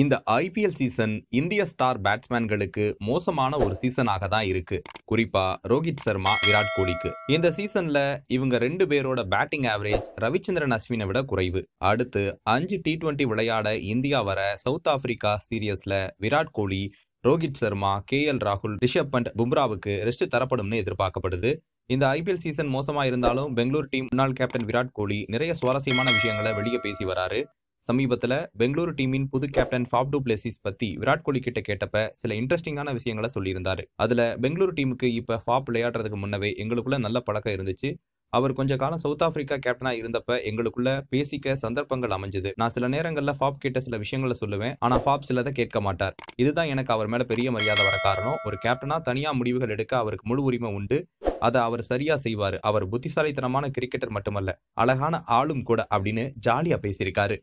இந்த IPL season இந்திய star பேட்ஸ்மேன்களுக்கு மோசமான ஒரு சீசனாக தான் இருக்கு குறிப்பா ரோஹித் சர்மா விராட் கோலிக்கு இந்த சீசன்ல இவங்க ரெண்டு பேரோட பேட்டிங் ஆவரேஜ் ரவிச்சந்திரன் அஸ்வினை விட குறைவு அடுத்து அஞ்சு டி ட்வெண்ட்டி விளையாட இந்தியா வர சவுத் ஆப்பிரிக்கா சீரியஸ்ல விராட் கோலி ரோஹித் சர்மா கே எல் ராகுல் ரிஷப் பண்ட் பும்ராவுக்கு ரெஸ்ட் தரப்படும்னு எதிர்பார்க்கப்படுது இந்த ஐபிஎல் சீசன் மோசமா இருந்தாலும் பெங்களூர் டீம் முன்னாள் கேப்டன் விராட் கோலி நிறைய சுவாரஸ்யமான விஷயங்களை வெளியே பேசி வராரு சமீபத்தில் பெங்களூரு டீமின் புது கேப்டன் ஃபாப் டூ பிளேசிஸ் பற்றி விராட் கோலி கிட்ட கேட்டப்ப சில இன்ட்ரெஸ்டிங்கான விஷயங்களை சொல்லியிருந்தார் அதில் பெங்களூரு டீமுக்கு இப்போ ஃபாப் விளையாடுறதுக்கு முன்னவே எங்களுக்குள்ள நல்ல பழக்கம் இருந்துச்சு அவர் கொஞ்ச காலம் சவுத் ஆப்பிரிக்கா கேப்டனாக இருந்தப்ப எங்களுக்குள்ள பேசிக்க சந்தர்ப்பங்கள் அமைஞ்சது நான் சில நேரங்களில் ஃபாப் கிட்ட சில விஷயங்களை சொல்லுவேன் ஆனால் ஃபாப் சிலதை கேட்க மாட்டார் இதுதான் எனக்கு அவர் மேலே பெரிய மரியாதை வர காரணம் ஒரு கேப்டனாக தனியாக முடிவுகள் எடுக்க அவருக்கு முழு உரிமை உண்டு அதை அவர் சரியா செய்வார் அவர் புத்திசாலித்தனமான கிரிக்கெட்டர் மட்டுமல்ல அழகான ஆளும் கூட அப்படின்னு ஜாலியாக பேசியிருக்காரு